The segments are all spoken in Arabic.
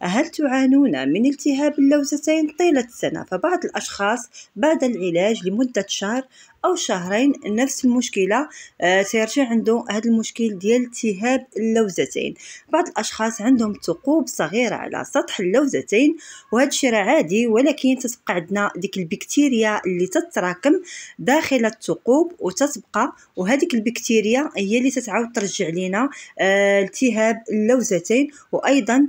هل تعانون من التهاب اللوزتين طيلة السنة؟ فبعض الأشخاص بعد العلاج لمدة شهر او شهرين نفس المشكله آه، سيرجع عنده هذا المشكل ديال التهاب اللوزتين بعض الاشخاص عندهم ثقوب صغيره على سطح اللوزتين وهذا الشيء راه عادي ولكن تتبقى عندنا ديك البكتيريا اللي تتراكم داخل الثقوب وتتبقى وهذيك البكتيريا هي اللي تتعاود ترجع لنا آه، التهاب اللوزتين وايضا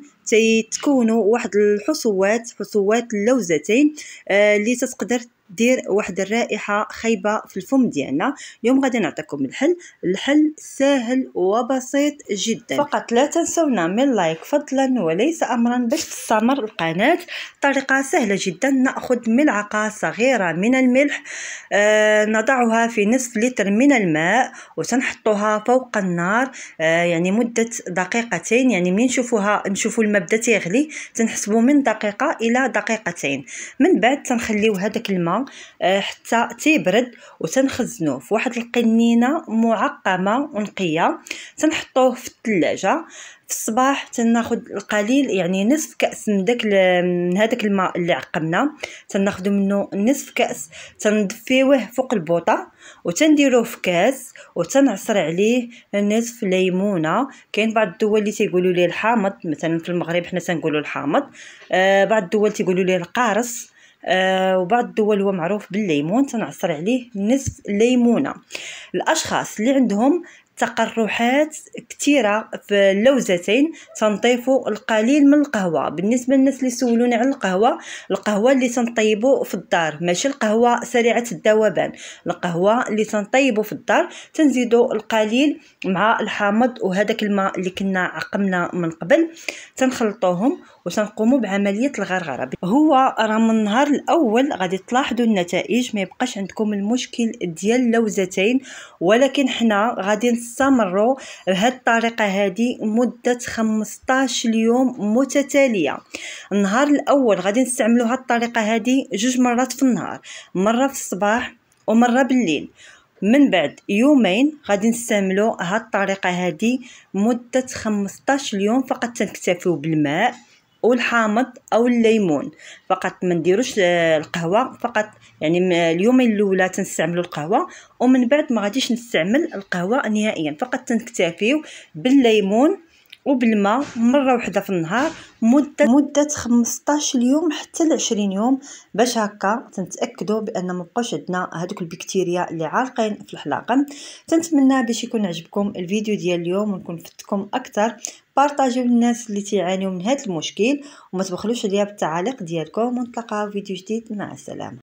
تكونوا واحد الحصوات حصوات اللوزتين آه، اللي تقدر دير واحد الرائحة خايبة في الفم ديالنا اليوم غادي نعطيكم الحل الحل سهل وبسيط جدا فقط لا تنسونا من لايك فضلا وليس أمرا باش تستمر القناة طريقة سهلة جدا نأخذ ملعقة صغيرة من الملح آه نضعها في نصف لتر من الماء وتنحطها فوق النار آه يعني مدة دقيقتين يعني من نشوفوها نشوفو الماء بدا تيغلي تنحسبو من دقيقة إلى دقيقتين من بعد تنخليو هذاك الماء آه، حتى تيبرد وتنخزنوه في واحد القنينه معقمه ونقيه تنحطوه في الثلاجه في الصباح تناخذ القليل يعني نصف كاس من داك من هذاك الماء اللي عقمنا تناخذ منه نصف كاس تنضفيوه فوق البوطه وتنديروه في كاس وتنعصر عليه نصف ليمونه كاين بعض الدول اللي تيقولوا ليه الحامض مثلا في المغرب حنا تنقولوا الحامض آه بعض الدول تيقولوا ليه القارص آه وبعض الدول هو معروف بالليمون تنعصر عليه نصف ليمونه الاشخاص اللي عندهم تقرحات كثيره في اللوزتين تنضيفوا القليل من القهوه بالنسبه للناس اللي سولوني على القهوه القهوه اللي تنطيبوا في الدار ماشي القهوه سريعه الدوبان القهوه اللي تنطيبوا في الدار تنزيدوا القليل مع الحامض وهذاك الماء اللي كنا عقمنا من قبل تنخلطوهم وتنقوموا بعمليه الغرغره هو راه من النهار الاول غادي تلاحظوا النتائج ما يبقاش عندكم المشكل ديال اللوزتين ولكن حنا غادي استمروا بهاد الطريقه هذه مده 15 يوم متتاليه النهار الاول غادي نستعملوا هاد الطريقه هذه جوج مرات في النهار مره في الصباح ومره بالليل من بعد يومين غادي نستعملوا هاد الطريقه هذه مده 15 يوم فقط تنكتفيو بالماء والحامض او الليمون فقط ما نديروش آه، القهوه فقط يعني اليومين الاولى تنستعملوا القهوه ومن بعد ما غاديش نستعمل القهوه نهائيا فقط تنكتفيو بالليمون وبالماء مره وحده في النهار مده مده 15 يوم حتى ل 20 يوم باش هكا تنتاكدوا بان ما بقاش عندنا هذوك البكتيريا اللي عالقين في الحلاقم تنتمنى باش يكون عجبكم الفيديو ديال اليوم ونكون فدتكم اكثر بارطاجيو للناس اللي تيعانيو من هذا المشكل وما تبخلوش عليا بالتعاليق ديالكم ونتلاقاو فيديو جديد مع السلامه